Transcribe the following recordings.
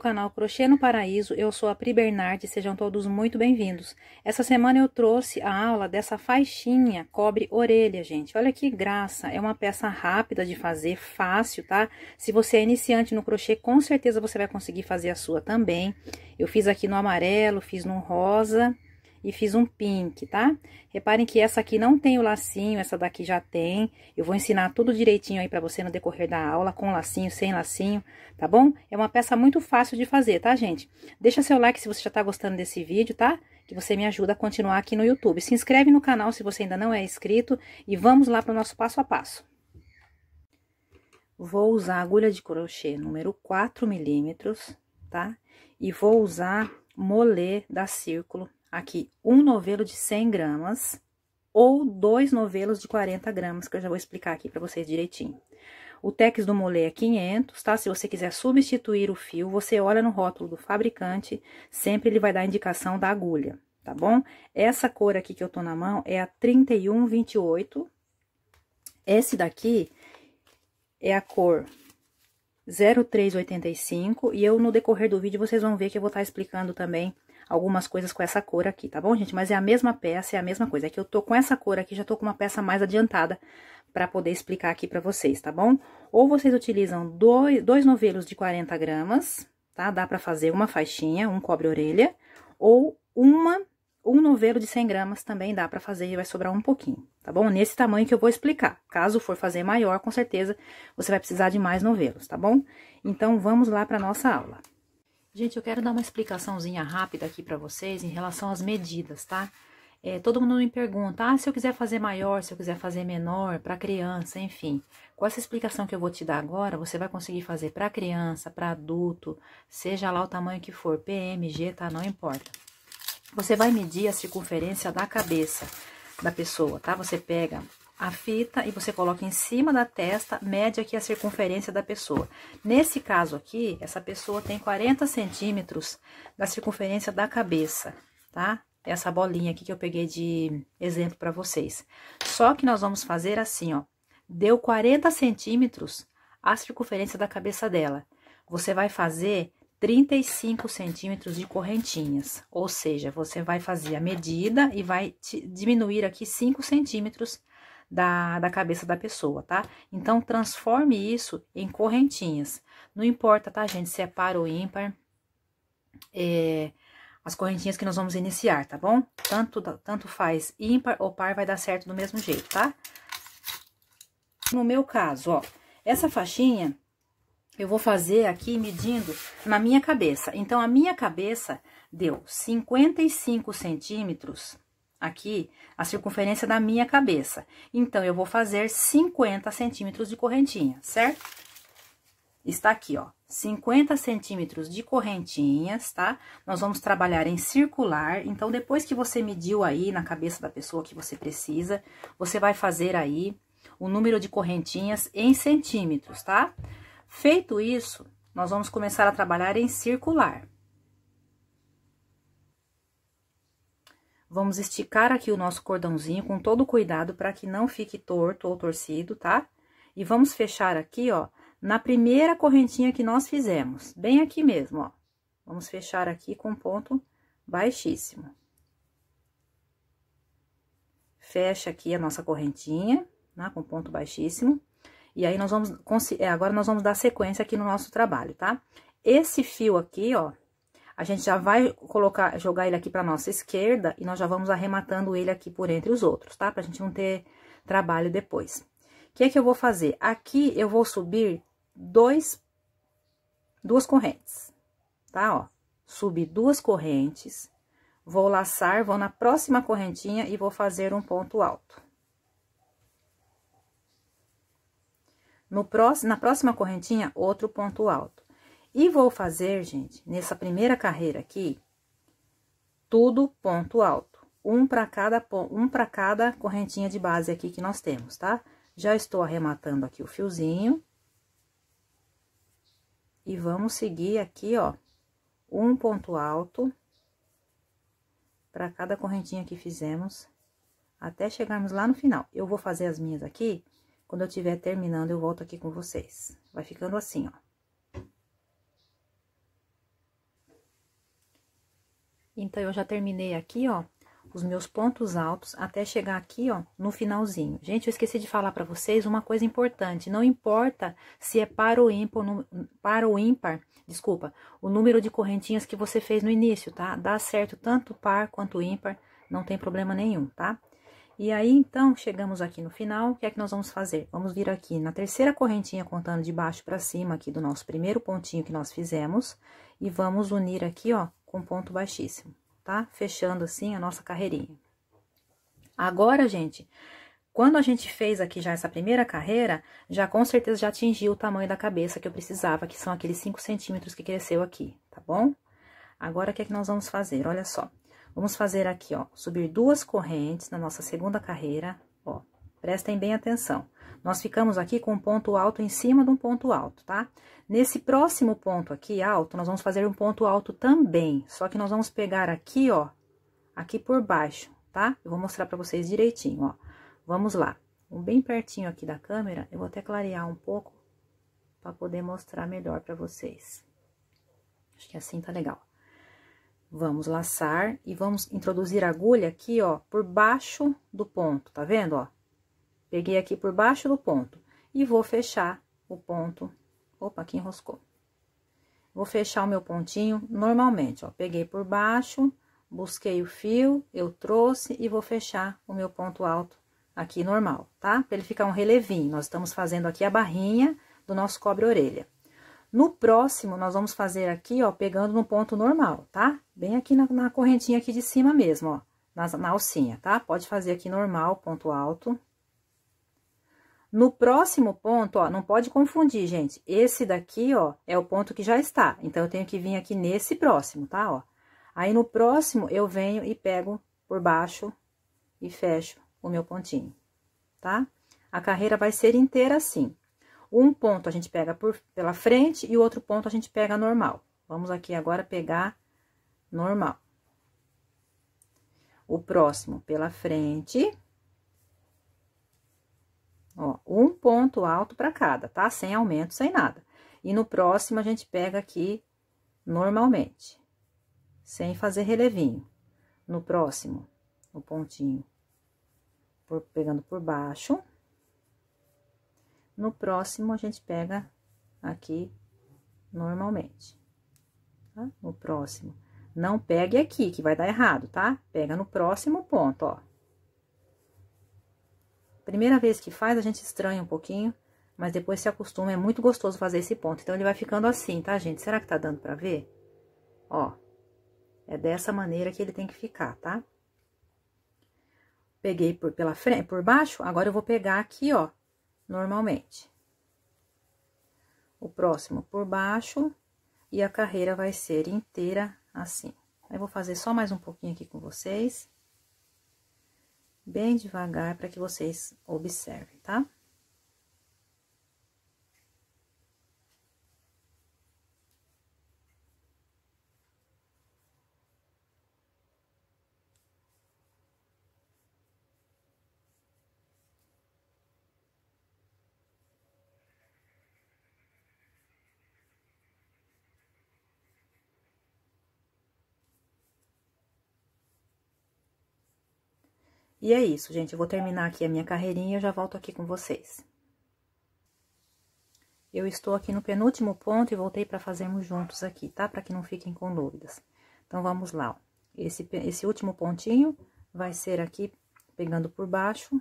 canal Crochê no Paraíso, eu sou a Pri Bernardi, sejam todos muito bem-vindos. Essa semana eu trouxe a aula dessa faixinha cobre orelha, gente. Olha que graça, é uma peça rápida de fazer, fácil, tá? Se você é iniciante no crochê, com certeza você vai conseguir fazer a sua também. Eu fiz aqui no amarelo, fiz no rosa, e fiz um pink, tá? Reparem que essa aqui não tem o lacinho, essa daqui já tem. Eu vou ensinar tudo direitinho aí pra você no decorrer da aula, com lacinho, sem lacinho, tá bom? É uma peça muito fácil de fazer, tá, gente? Deixa seu like se você já tá gostando desse vídeo, tá? Que você me ajuda a continuar aqui no YouTube. Se inscreve no canal se você ainda não é inscrito e vamos lá pro nosso passo a passo. Vou usar agulha de crochê número 4 milímetros, tá? E vou usar molê da Círculo aqui um novelo de 100 gramas ou dois novelos de 40 gramas, que eu já vou explicar aqui para vocês direitinho. O tex do molê é 500, tá? Se você quiser substituir o fio, você olha no rótulo do fabricante, sempre ele vai dar a indicação da agulha, tá bom? Essa cor aqui que eu tô na mão é a 3128. Esse daqui é a cor 0385 e eu no decorrer do vídeo vocês vão ver que eu vou estar tá explicando também algumas coisas com essa cor aqui, tá bom, gente? Mas é a mesma peça, é a mesma coisa. É que eu tô com essa cor aqui, já tô com uma peça mais adiantada para poder explicar aqui para vocês, tá bom? Ou vocês utilizam dois, dois novelos de 40 gramas, tá? Dá para fazer uma faixinha, um cobre-orelha, ou uma, um novelo de 100 gramas também dá para fazer e vai sobrar um pouquinho, tá bom? Nesse tamanho que eu vou explicar. Caso for fazer maior, com certeza, você vai precisar de mais novelos, tá bom? Então, vamos lá para nossa aula. Gente, eu quero dar uma explicaçãozinha rápida aqui para vocês em relação às medidas, tá? É, todo mundo me pergunta, ah, se eu quiser fazer maior, se eu quiser fazer menor, para criança, enfim. Com essa explicação que eu vou te dar agora, você vai conseguir fazer para criança, para adulto, seja lá o tamanho que for, PMG, tá? Não importa. Você vai medir a circunferência da cabeça da pessoa, tá? Você pega a fita e você coloca em cima da testa, mede aqui a circunferência da pessoa. Nesse caso aqui, essa pessoa tem 40 centímetros da circunferência da cabeça, tá? Essa bolinha aqui que eu peguei de exemplo para vocês. Só que nós vamos fazer assim, ó. Deu 40 centímetros a circunferência da cabeça dela. Você vai fazer 35 centímetros de correntinhas, ou seja, você vai fazer a medida e vai diminuir aqui 5 centímetros da, da cabeça da pessoa, tá? Então, transforme isso em correntinhas. Não importa, tá, gente, se é par ou ímpar, é, as correntinhas que nós vamos iniciar, tá bom? Tanto, tanto faz ímpar ou par, vai dar certo do mesmo jeito, tá? No meu caso, ó, essa faixinha eu vou fazer aqui medindo na minha cabeça. Então, a minha cabeça deu 55 centímetros aqui a circunferência da minha cabeça. Então, eu vou fazer 50 centímetros de correntinha, certo? Está aqui, ó, 50 centímetros de correntinhas, tá? Nós vamos trabalhar em circular, então, depois que você mediu aí na cabeça da pessoa que você precisa, você vai fazer aí o número de correntinhas em centímetros, tá? Feito isso, nós vamos começar a trabalhar em circular. Vamos esticar aqui o nosso cordãozinho com todo cuidado para que não fique torto ou torcido, tá? E vamos fechar aqui, ó, na primeira correntinha que nós fizemos, bem aqui mesmo, ó. Vamos fechar aqui com ponto baixíssimo. Fecha aqui a nossa correntinha, né, com ponto baixíssimo. E aí, nós vamos, é, agora nós vamos dar sequência aqui no nosso trabalho, tá? Esse fio aqui, ó, a gente já vai colocar, jogar ele aqui pra nossa esquerda e nós já vamos arrematando ele aqui por entre os outros, tá? Pra gente não ter trabalho depois. O que é que eu vou fazer? Aqui eu vou subir dois, duas correntes, tá? Ó, subi duas correntes, vou laçar, vou na próxima correntinha e vou fazer um ponto alto. No próximo, na próxima correntinha, outro ponto alto. E vou fazer, gente, nessa primeira carreira aqui, tudo ponto alto. Um para cada, um pra cada correntinha de base aqui que nós temos, tá? Já estou arrematando aqui o fiozinho. E vamos seguir aqui, ó, um ponto alto para cada correntinha que fizemos, até chegarmos lá no final. Eu vou fazer as minhas aqui, quando eu tiver terminando, eu volto aqui com vocês. Vai ficando assim, ó. Então, eu já terminei aqui, ó, os meus pontos altos até chegar aqui, ó, no finalzinho. Gente, eu esqueci de falar para vocês uma coisa importante. Não importa se é para ou ímpar, para ou ímpar, desculpa, o número de correntinhas que você fez no início, tá? Dá certo tanto par quanto ímpar, não tem problema nenhum, tá? E aí, então, chegamos aqui no final, o que é que nós vamos fazer? Vamos vir aqui na terceira correntinha, contando de baixo para cima aqui do nosso primeiro pontinho que nós fizemos, e vamos unir aqui, ó, com ponto baixíssimo, tá? Fechando assim a nossa carreirinha. Agora, gente, quando a gente fez aqui já essa primeira carreira, já com certeza já atingiu o tamanho da cabeça que eu precisava, que são aqueles 5 centímetros que cresceu aqui, tá bom? Agora, o que é que nós vamos fazer? Olha só, vamos fazer aqui, ó, subir duas correntes na nossa segunda carreira, ó, prestem bem atenção. Nós ficamos aqui com um ponto alto em cima de um ponto alto, tá? Nesse próximo ponto aqui alto, nós vamos fazer um ponto alto também, só que nós vamos pegar aqui, ó, aqui por baixo, tá? Eu vou mostrar pra vocês direitinho, ó. Vamos lá. Um bem pertinho aqui da câmera, eu vou até clarear um pouco pra poder mostrar melhor pra vocês. Acho que assim tá legal. Vamos laçar e vamos introduzir a agulha aqui, ó, por baixo do ponto, tá vendo, ó? Peguei aqui por baixo do ponto e vou fechar o ponto. Opa, aqui enroscou. Vou fechar o meu pontinho normalmente, ó. Peguei por baixo, busquei o fio, eu trouxe e vou fechar o meu ponto alto aqui normal, tá? Pra ele ficar um relevinho. Nós estamos fazendo aqui a barrinha do nosso cobre-orelha. No próximo, nós vamos fazer aqui, ó, pegando no ponto normal, tá? Bem aqui na, na correntinha aqui de cima mesmo, ó, na, na alcinha, tá? Pode fazer aqui normal, ponto alto. No próximo ponto, ó, não pode confundir, gente. Esse daqui, ó, é o ponto que já está. Então, eu tenho que vir aqui nesse próximo, tá, ó? Aí, no próximo, eu venho e pego por baixo e fecho o meu pontinho, tá? A carreira vai ser inteira assim. Um ponto a gente pega por, pela frente e o outro ponto a gente pega normal. Vamos aqui agora pegar normal. O próximo pela frente Ó, um ponto alto para cada, tá? Sem aumento, sem nada. E no próximo, a gente pega aqui normalmente, sem fazer relevinho. No próximo, o pontinho, por, pegando por baixo. No próximo, a gente pega aqui normalmente, tá? No próximo. Não pegue aqui, que vai dar errado, tá? Pega no próximo ponto, ó. Primeira vez que faz, a gente estranha um pouquinho, mas depois se acostuma, é muito gostoso fazer esse ponto. Então, ele vai ficando assim, tá, gente? Será que tá dando pra ver? Ó, é dessa maneira que ele tem que ficar, tá? Peguei por, pela frente, por baixo, agora eu vou pegar aqui, ó, normalmente. O próximo por baixo, e a carreira vai ser inteira assim. Eu vou fazer só mais um pouquinho aqui com vocês bem devagar para que vocês observem, tá? E é isso, gente. Eu vou terminar aqui a minha carreirinha e já volto aqui com vocês. Eu estou aqui no penúltimo ponto e voltei para fazermos juntos aqui, tá? Para que não fiquem com dúvidas. Então, vamos lá, ó. Esse, esse último pontinho vai ser aqui pegando por baixo,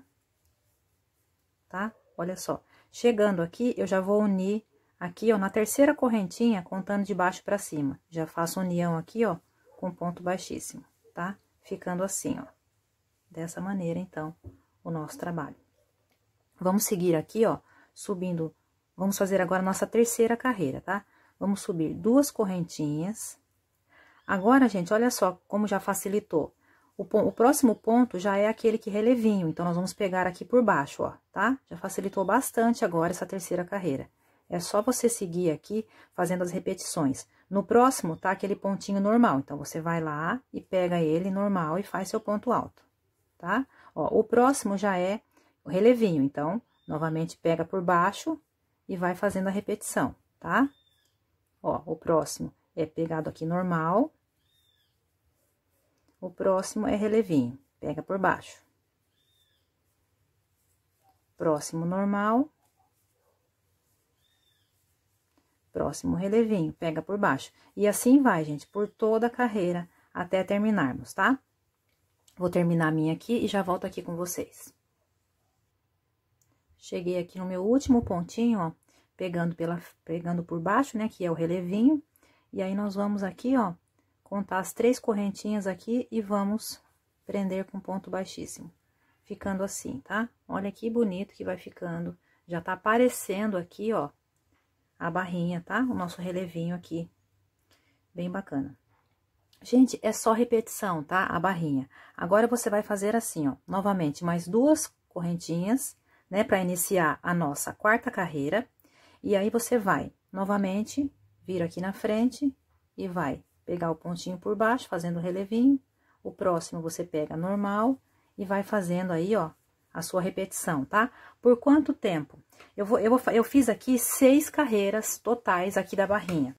tá? Olha só. Chegando aqui, eu já vou unir aqui, ó, na terceira correntinha, contando de baixo para cima. Já faço união aqui, ó, com ponto baixíssimo, tá? Ficando assim, ó. Dessa maneira, então, o nosso trabalho. Vamos seguir aqui, ó, subindo. Vamos fazer agora a nossa terceira carreira, tá? Vamos subir duas correntinhas. Agora, gente, olha só como já facilitou. O, o, próximo ponto já é aquele que relevinho, então, nós vamos pegar aqui por baixo, ó, tá? Já facilitou bastante agora essa terceira carreira. É só você seguir aqui fazendo as repetições. No próximo, tá aquele pontinho normal, então, você vai lá e pega ele normal e faz seu ponto alto tá? Ó, o próximo já é o relevinho, então, novamente pega por baixo e vai fazendo a repetição, tá? Ó, o próximo é pegado aqui normal. O próximo é relevinho, pega por baixo. Próximo normal. Próximo relevinho, pega por baixo. E assim vai, gente, por toda a carreira até terminarmos, tá? Vou terminar a minha aqui e já volto aqui com vocês. Cheguei aqui no meu último pontinho, ó, pegando, pela, pegando por baixo, né, que é o relevinho. E aí, nós vamos aqui, ó, contar as três correntinhas aqui e vamos prender com ponto baixíssimo. Ficando assim, tá? Olha que bonito que vai ficando. Já tá aparecendo aqui, ó, a barrinha, tá? O nosso relevinho aqui. Bem bacana. Gente, é só repetição, tá? A barrinha. Agora, você vai fazer assim, ó, novamente, mais duas correntinhas, né, para iniciar a nossa quarta carreira. E aí, você vai, novamente, vira aqui na frente e vai pegar o pontinho por baixo, fazendo o relevinho. O próximo, você pega normal e vai fazendo aí, ó, a sua repetição, tá? Por quanto tempo? Eu, vou, eu, vou, eu fiz aqui seis carreiras totais aqui da barrinha.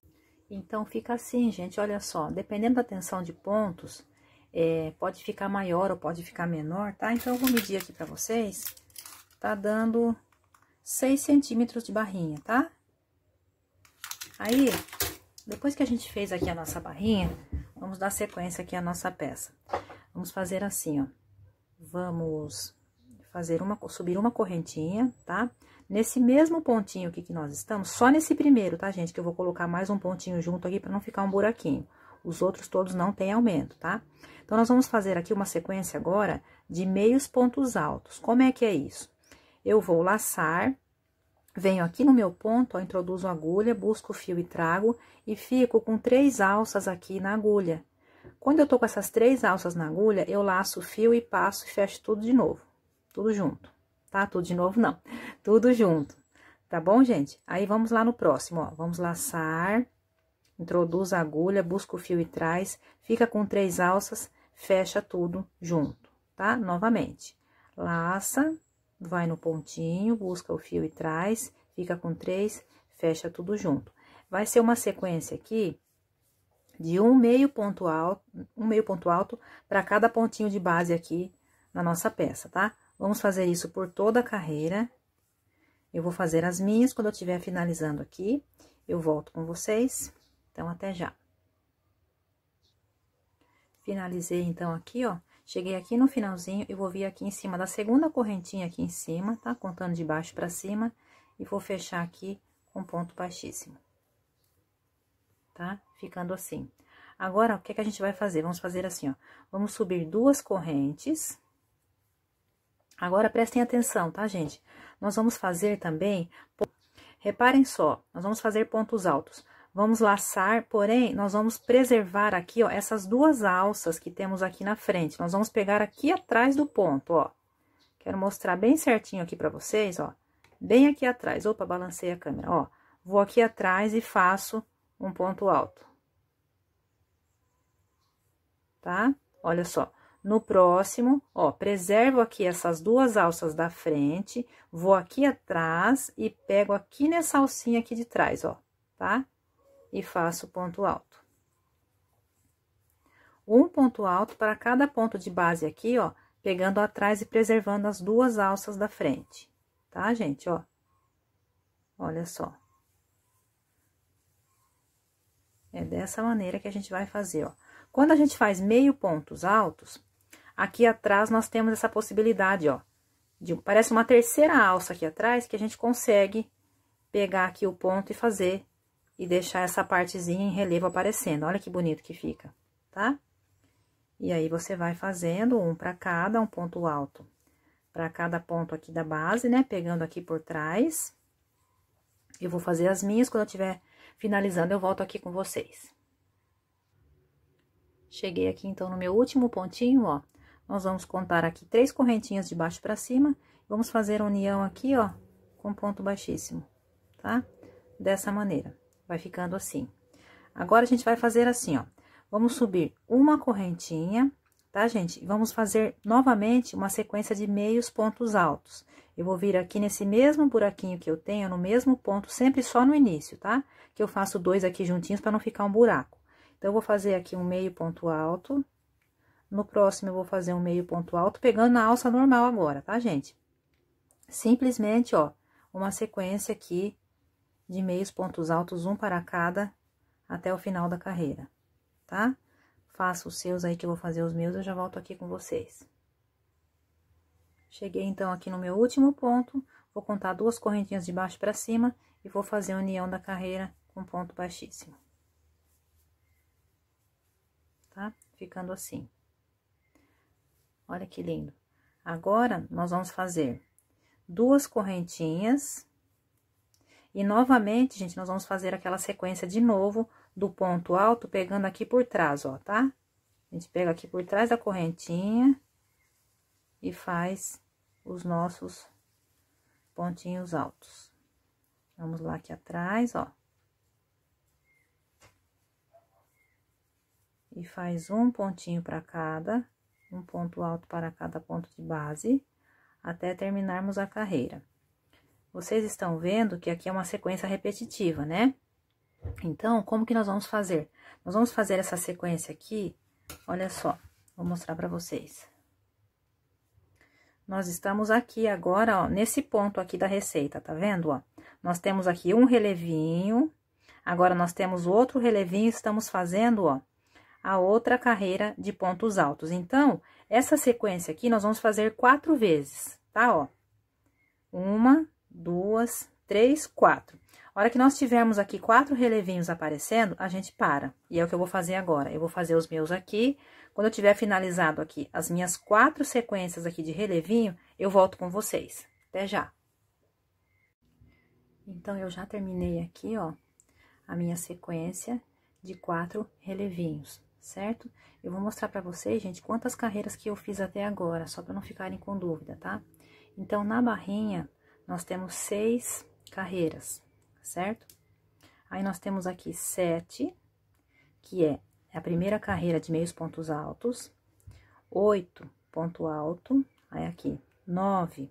Então, fica assim, gente, olha só, dependendo da tensão de pontos, é, pode ficar maior ou pode ficar menor, tá? Então, eu vou medir aqui pra vocês, tá dando 6 centímetros de barrinha, tá? Aí, depois que a gente fez aqui a nossa barrinha, vamos dar sequência aqui à nossa peça. Vamos fazer assim, ó, vamos fazer uma, subir uma correntinha, tá? Tá? Nesse mesmo pontinho aqui que nós estamos, só nesse primeiro, tá, gente? Que eu vou colocar mais um pontinho junto aqui para não ficar um buraquinho. Os outros todos não têm aumento, tá? Então, nós vamos fazer aqui uma sequência agora de meios pontos altos. Como é que é isso? Eu vou laçar, venho aqui no meu ponto, ó, introduzo a agulha, busco o fio e trago, e fico com três alças aqui na agulha. Quando eu tô com essas três alças na agulha, eu laço o fio e passo e fecho tudo de novo, tudo junto tá? Tudo de novo, não. Tudo junto, tá bom, gente? Aí, vamos lá no próximo, ó. Vamos laçar, introduz a agulha, busca o fio e traz, fica com três alças, fecha tudo junto, tá? Novamente. Laça, vai no pontinho, busca o fio e traz, fica com três, fecha tudo junto. Vai ser uma sequência aqui de um meio ponto alto, um meio ponto alto para cada pontinho de base aqui na nossa peça, tá? Vamos fazer isso por toda a carreira. Eu vou fazer as minhas, quando eu estiver finalizando aqui, eu volto com vocês. Então, até já. Finalizei, então, aqui, ó. Cheguei aqui no finalzinho, e vou vir aqui em cima da segunda correntinha aqui em cima, tá? Contando de baixo pra cima, e vou fechar aqui com ponto baixíssimo. Tá? Ficando assim. Agora, o que, é que a gente vai fazer? Vamos fazer assim, ó. Vamos subir duas correntes, Agora prestem atenção, tá, gente? Nós vamos fazer também, reparem só, nós vamos fazer pontos altos. Vamos laçar, porém, nós vamos preservar aqui, ó, essas duas alças que temos aqui na frente. Nós vamos pegar aqui atrás do ponto, ó. Quero mostrar bem certinho aqui pra vocês, ó. Bem aqui atrás. Opa, balancei a câmera, ó. Vou aqui atrás e faço um ponto alto. Tá? Olha só. No próximo, ó, preservo aqui essas duas alças da frente, vou aqui atrás e pego aqui nessa alcinha aqui de trás, ó, tá? E faço ponto alto. Um ponto alto para cada ponto de base aqui, ó, pegando atrás e preservando as duas alças da frente, tá, gente, ó? Olha só. É dessa maneira que a gente vai fazer, ó. Quando a gente faz meio pontos altos, Aqui atrás, nós temos essa possibilidade, ó. De, parece uma terceira alça aqui atrás, que a gente consegue pegar aqui o ponto e fazer e deixar essa partezinha em relevo aparecendo. Olha que bonito que fica, tá? E aí, você vai fazendo um para cada, um ponto alto para cada ponto aqui da base, né? Pegando aqui por trás. Eu vou fazer as minhas, quando eu tiver finalizando, eu volto aqui com vocês. Cheguei aqui, então, no meu último pontinho, ó. Nós vamos contar aqui três correntinhas de baixo para cima. Vamos fazer a união aqui, ó, com ponto baixíssimo, tá? Dessa maneira. Vai ficando assim. Agora, a gente vai fazer assim, ó. Vamos subir uma correntinha, tá, gente? Vamos fazer novamente uma sequência de meios pontos altos. Eu vou vir aqui nesse mesmo buraquinho que eu tenho, no mesmo ponto, sempre só no início, tá? Que eu faço dois aqui juntinhos para não ficar um buraco. Então, eu vou fazer aqui um meio ponto alto, no próximo, eu vou fazer um meio ponto alto, pegando a alça normal agora, tá, gente? Simplesmente, ó, uma sequência aqui de meios pontos altos, um para cada, até o final da carreira, tá? Faça os seus aí que eu vou fazer os meus, eu já volto aqui com vocês. Cheguei, então, aqui no meu último ponto, vou contar duas correntinhas de baixo para cima e vou fazer a união da carreira com ponto baixíssimo. Tá? Ficando assim. Olha que lindo. Agora, nós vamos fazer duas correntinhas. E, novamente, gente, nós vamos fazer aquela sequência de novo do ponto alto, pegando aqui por trás, ó, tá? A gente pega aqui por trás da correntinha e faz os nossos pontinhos altos. Vamos lá aqui atrás, ó. E faz um pontinho para cada um ponto alto para cada ponto de base, até terminarmos a carreira. Vocês estão vendo que aqui é uma sequência repetitiva, né? Então, como que nós vamos fazer? Nós vamos fazer essa sequência aqui, olha só, vou mostrar para vocês. Nós estamos aqui agora, ó, nesse ponto aqui da receita, tá vendo, ó? Nós temos aqui um relevinho, agora nós temos outro relevinho, estamos fazendo, ó, a outra carreira de pontos altos. Então, essa sequência aqui, nós vamos fazer quatro vezes, tá? Ó, uma, duas, três, quatro. A hora que nós tivermos aqui quatro relevinhos aparecendo, a gente para. E é o que eu vou fazer agora. Eu vou fazer os meus aqui. Quando eu tiver finalizado aqui as minhas quatro sequências aqui de relevinho, eu volto com vocês. Até já! Então, eu já terminei aqui, ó, a minha sequência de quatro relevinhos certo? Eu vou mostrar para vocês, gente, quantas carreiras que eu fiz até agora, só para não ficarem com dúvida, tá? Então, na barrinha, nós temos seis carreiras, certo? Aí, nós temos aqui sete, que é a primeira carreira de meios pontos altos, oito, ponto alto, aí aqui, nove,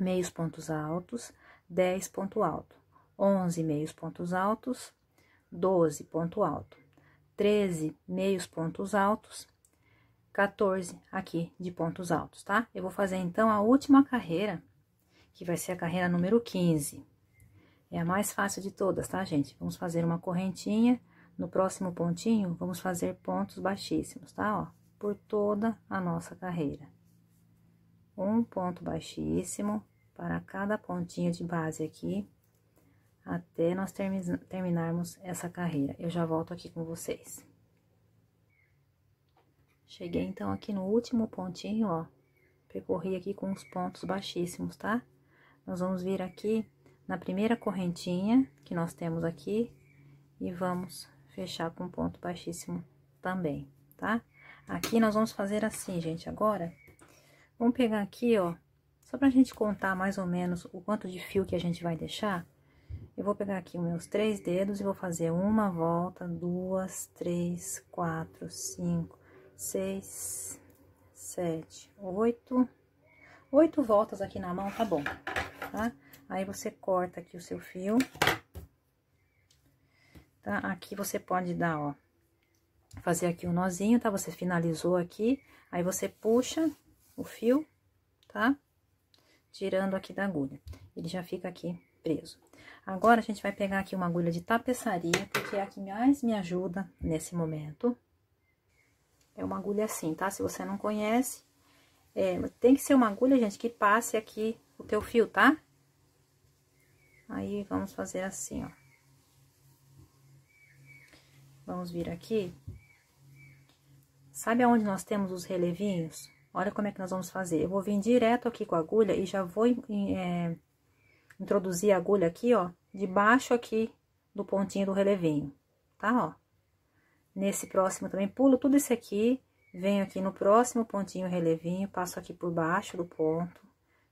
meios pontos altos, dez, ponto alto, onze, meios pontos altos, doze, ponto alto. 13 meios pontos altos, 14 aqui de pontos altos, tá? Eu vou fazer, então, a última carreira, que vai ser a carreira número 15. É a mais fácil de todas, tá, gente? Vamos fazer uma correntinha, no próximo pontinho, vamos fazer pontos baixíssimos, tá? Ó, por toda a nossa carreira. Um ponto baixíssimo para cada pontinha de base aqui até nós terminarmos essa carreira. Eu já volto aqui com vocês. Cheguei, então, aqui no último pontinho, ó. Percorri aqui com os pontos baixíssimos, tá? Nós vamos vir aqui na primeira correntinha que nós temos aqui e vamos fechar com ponto baixíssimo também, tá? Aqui nós vamos fazer assim, gente, agora. Vamos pegar aqui, ó, só pra gente contar mais ou menos o quanto de fio que a gente vai deixar. Eu vou pegar aqui meus três dedos e vou fazer uma volta, duas, três, quatro, cinco, seis, sete, oito. Oito voltas aqui na mão, tá bom, tá? Aí, você corta aqui o seu fio. Tá? Aqui você pode dar, ó, fazer aqui um nozinho, tá? Você finalizou aqui, aí você puxa o fio, tá? Tirando aqui da agulha. Ele já fica aqui preso. Agora, a gente vai pegar aqui uma agulha de tapeçaria, porque é a que mais me ajuda nesse momento. É uma agulha assim, tá? Se você não conhece, é, tem que ser uma agulha, gente, que passe aqui o teu fio, tá? Aí, vamos fazer assim, ó. Vamos vir aqui. Sabe aonde nós temos os relevinhos? Olha como é que nós vamos fazer. Eu vou vir direto aqui com a agulha e já vou é, introduzir a agulha aqui, ó, debaixo aqui do pontinho do relevinho, tá, ó? Nesse próximo também, pulo tudo isso aqui, venho aqui no próximo pontinho relevinho, passo aqui por baixo do ponto,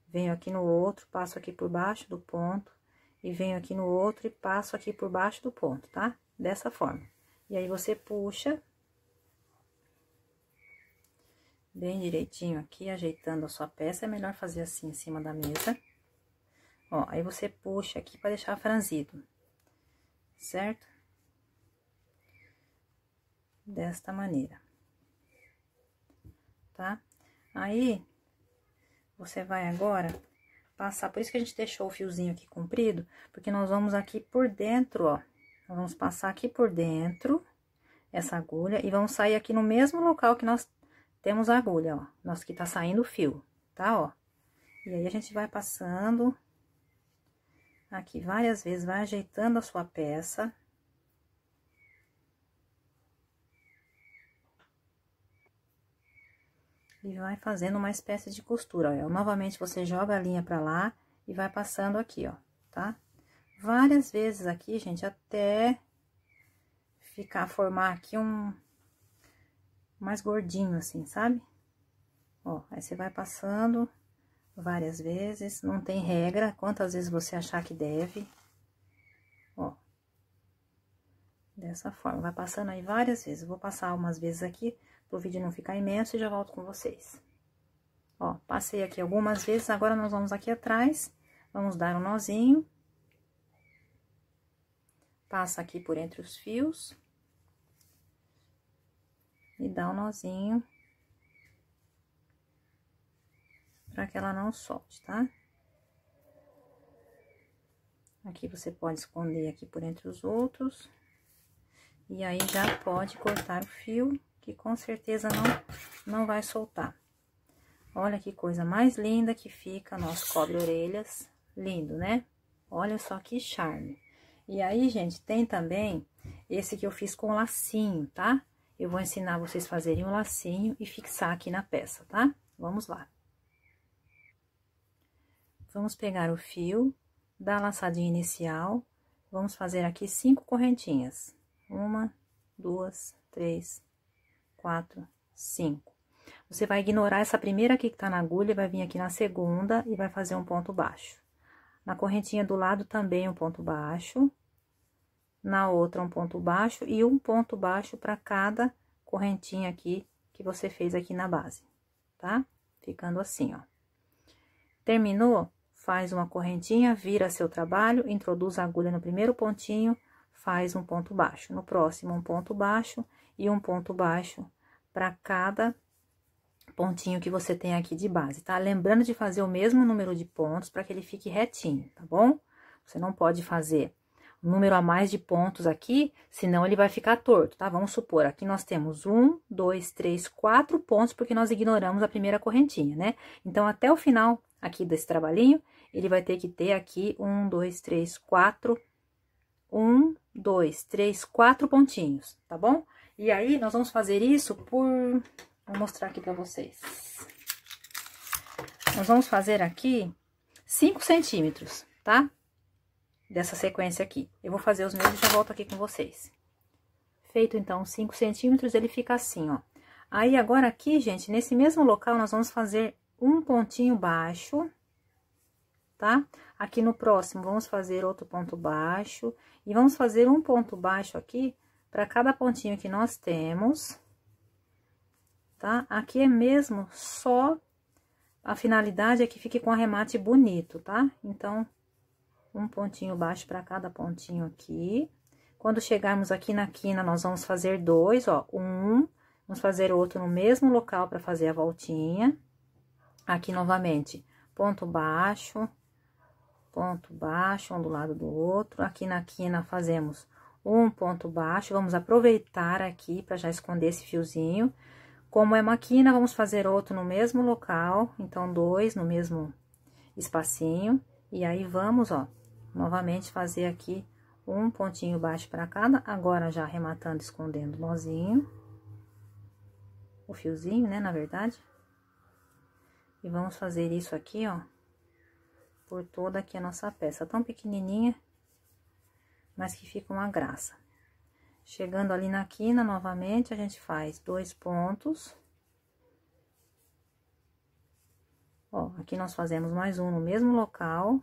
venho aqui no outro, passo aqui por baixo do ponto, e venho aqui no outro e passo aqui por baixo do ponto, tá? Dessa forma. E aí, você puxa bem direitinho aqui, ajeitando a sua peça, é melhor fazer assim em cima da mesa. Ó, aí você puxa aqui para deixar franzido, certo? Desta maneira, tá? Aí, você vai agora passar, por isso que a gente deixou o fiozinho aqui comprido, porque nós vamos aqui por dentro, ó. Nós vamos passar aqui por dentro essa agulha e vamos sair aqui no mesmo local que nós temos a agulha, ó. Nosso que tá saindo o fio, tá, ó? E aí, a gente vai passando Aqui várias vezes, vai ajeitando a sua peça. E vai fazendo uma espécie de costura, ó. Novamente, você joga a linha pra lá e vai passando aqui, ó, tá? Várias vezes aqui, gente, até ficar, formar aqui um mais gordinho, assim, sabe? Ó, aí você vai passando várias vezes, não tem regra quantas vezes você achar que deve. Ó. Dessa forma, vai passando aí várias vezes. vou passar umas vezes aqui, pro vídeo não ficar imenso e já volto com vocês. Ó, passei aqui algumas vezes, agora nós vamos aqui atrás, vamos dar um nozinho. Passa aqui por entre os fios. E dá um nozinho para que ela não solte, tá? Aqui você pode esconder aqui por entre os outros. E aí, já pode cortar o fio, que com certeza não, não vai soltar. Olha que coisa mais linda que fica nosso cobre-orelhas. Lindo, né? Olha só que charme. E aí, gente, tem também esse que eu fiz com lacinho, tá? Eu vou ensinar vocês fazerem um lacinho e fixar aqui na peça, tá? Vamos lá. Vamos pegar o fio, da laçadinha inicial, vamos fazer aqui cinco correntinhas. Uma, duas, três, quatro, cinco. Você vai ignorar essa primeira aqui que tá na agulha, vai vir aqui na segunda e vai fazer um ponto baixo. Na correntinha do lado também um ponto baixo. Na outra um ponto baixo e um ponto baixo para cada correntinha aqui que você fez aqui na base, tá? Ficando assim, ó. Terminou? faz uma correntinha, vira seu trabalho, introduz a agulha no primeiro pontinho, faz um ponto baixo. No próximo, um ponto baixo e um ponto baixo para cada pontinho que você tem aqui de base, tá? Lembrando de fazer o mesmo número de pontos para que ele fique retinho, tá bom? Você não pode fazer um número a mais de pontos aqui, senão ele vai ficar torto, tá? Vamos supor, aqui nós temos um, dois, três, quatro pontos, porque nós ignoramos a primeira correntinha, né? Então, até o final aqui desse trabalhinho, ele vai ter que ter aqui um, dois, três, quatro, um, dois, três, quatro pontinhos, tá bom? E aí, nós vamos fazer isso por... Vou mostrar aqui pra vocês. Nós vamos fazer aqui cinco centímetros, tá? Dessa sequência aqui. Eu vou fazer os meus e já volto aqui com vocês. Feito, então, cinco centímetros, ele fica assim, ó. Aí, agora aqui, gente, nesse mesmo local, nós vamos fazer um pontinho baixo, tá? Aqui no próximo, vamos fazer outro ponto baixo. E vamos fazer um ponto baixo aqui, para cada pontinho que nós temos, tá? Aqui é mesmo só... A finalidade é que fique com arremate bonito, tá? Então, um pontinho baixo para cada pontinho aqui. Quando chegarmos aqui na quina, nós vamos fazer dois, ó, um, vamos fazer outro no mesmo local para fazer a voltinha aqui novamente, ponto baixo, ponto baixo, um do lado do outro. Aqui na quina fazemos um ponto baixo, vamos aproveitar aqui para já esconder esse fiozinho. Como é uma quina, vamos fazer outro no mesmo local, então, dois no mesmo espacinho. E aí, vamos, ó, novamente fazer aqui um pontinho baixo para cada, agora já arrematando, escondendo o nozinho. O fiozinho, né, na verdade. E vamos fazer isso aqui, ó, por toda aqui a nossa peça, tão pequenininha, mas que fica uma graça. Chegando ali na quina, novamente, a gente faz dois pontos. Ó, aqui nós fazemos mais um no mesmo local,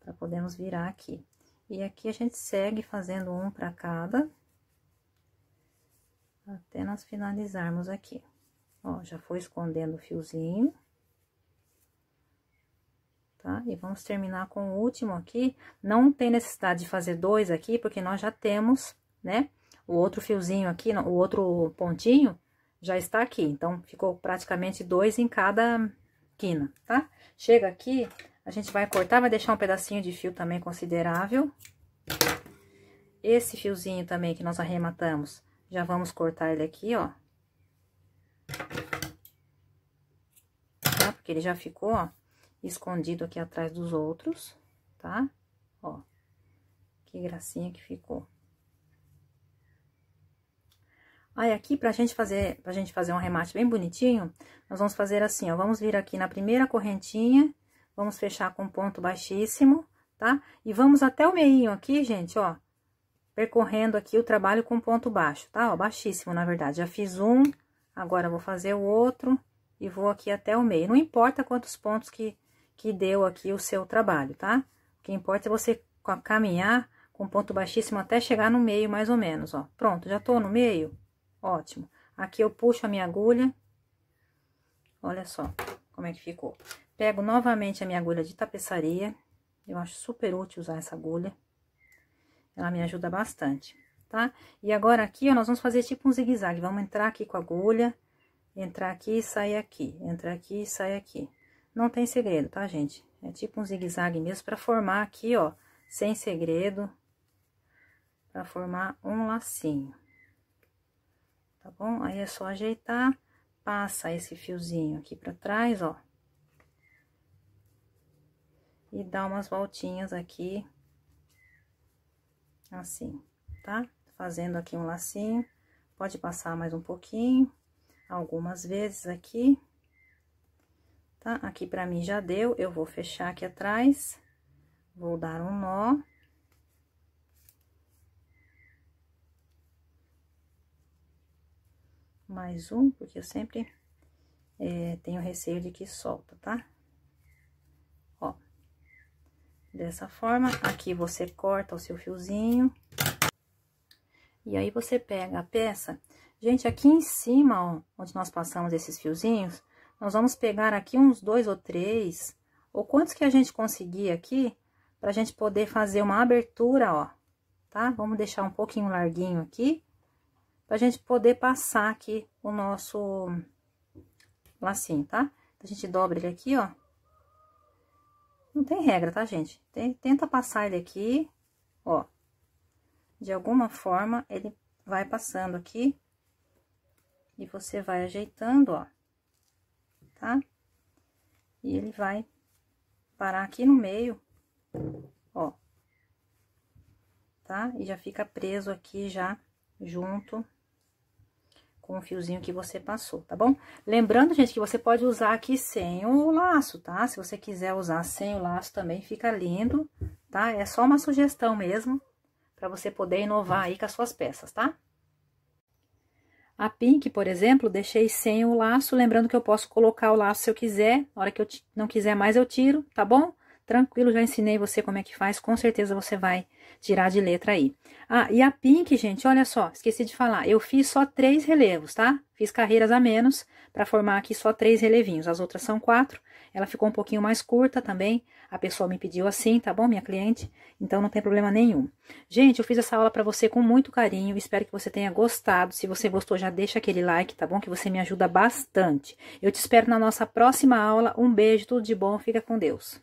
para podermos virar aqui. E aqui a gente segue fazendo um para cada, até nós finalizarmos aqui. Ó, já foi escondendo o fiozinho tá? E vamos terminar com o último aqui. Não tem necessidade de fazer dois aqui, porque nós já temos, né? O outro fiozinho aqui, o outro pontinho já está aqui. Então, ficou praticamente dois em cada quina, tá? Chega aqui, a gente vai cortar, vai deixar um pedacinho de fio também considerável. Esse fiozinho também que nós arrematamos, já vamos cortar ele aqui, ó. Tá? Porque ele já ficou, ó escondido aqui atrás dos outros, tá? Ó, que gracinha que ficou. Aí, aqui, pra gente fazer, pra gente fazer um remate bem bonitinho, nós vamos fazer assim, ó, vamos vir aqui na primeira correntinha, vamos fechar com ponto baixíssimo, tá? E vamos até o meio aqui, gente, ó, percorrendo aqui o trabalho com ponto baixo, tá? Ó, baixíssimo, na verdade, já fiz um, agora vou fazer o outro e vou aqui até o meio. Não importa quantos pontos que que deu aqui o seu trabalho, tá? O que importa é você caminhar com ponto baixíssimo até chegar no meio, mais ou menos, ó. Pronto, já tô no meio? Ótimo. Aqui eu puxo a minha agulha. Olha só como é que ficou. Pego novamente a minha agulha de tapeçaria. Eu acho super útil usar essa agulha. Ela me ajuda bastante, tá? E agora aqui, ó, nós vamos fazer tipo um zigue-zague. Vamos entrar aqui com a agulha, entrar aqui e sair aqui, entrar aqui e sair aqui. Não tem segredo, tá, gente? É tipo um zigue-zague mesmo para formar aqui, ó, sem segredo, para formar um lacinho. Tá bom? Aí é só ajeitar, passa esse fiozinho aqui para trás, ó. E dá umas voltinhas aqui, assim, tá? Fazendo aqui um lacinho, pode passar mais um pouquinho, algumas vezes aqui tá? Aqui pra mim já deu, eu vou fechar aqui atrás, vou dar um nó. Mais um, porque eu sempre é, tenho receio de que solta, tá? Ó, dessa forma, aqui você corta o seu fiozinho. E aí, você pega a peça... Gente, aqui em cima, ó, onde nós passamos esses fiozinhos, nós vamos pegar aqui uns dois ou três, ou quantos que a gente conseguir aqui, pra gente poder fazer uma abertura, ó, tá? Vamos deixar um pouquinho larguinho aqui, pra gente poder passar aqui o nosso lacinho, tá? A gente dobra ele aqui, ó. Não tem regra, tá, gente? tenta passar ele aqui, ó. De alguma forma, ele vai passando aqui. E você vai ajeitando, ó tá? E ele vai parar aqui no meio, ó, tá? E já fica preso aqui já junto com o fiozinho que você passou, tá bom? Lembrando, gente, que você pode usar aqui sem o laço, tá? Se você quiser usar sem o laço também fica lindo, tá? É só uma sugestão mesmo, para você poder inovar aí com as suas peças, tá? A pink, por exemplo, deixei sem o laço, lembrando que eu posso colocar o laço se eu quiser, na hora que eu não quiser mais eu tiro, tá bom? Tranquilo, já ensinei você como é que faz, com certeza você vai tirar de letra aí. Ah, e a pink, gente, olha só, esqueci de falar, eu fiz só três relevos, tá? Fiz carreiras a menos para formar aqui só três relevinhos, as outras são quatro. Ela ficou um pouquinho mais curta também, a pessoa me pediu assim, tá bom, minha cliente? Então não tem problema nenhum. Gente, eu fiz essa aula para você com muito carinho, espero que você tenha gostado. Se você gostou, já deixa aquele like, tá bom? Que você me ajuda bastante. Eu te espero na nossa próxima aula. Um beijo, tudo de bom, fica com Deus.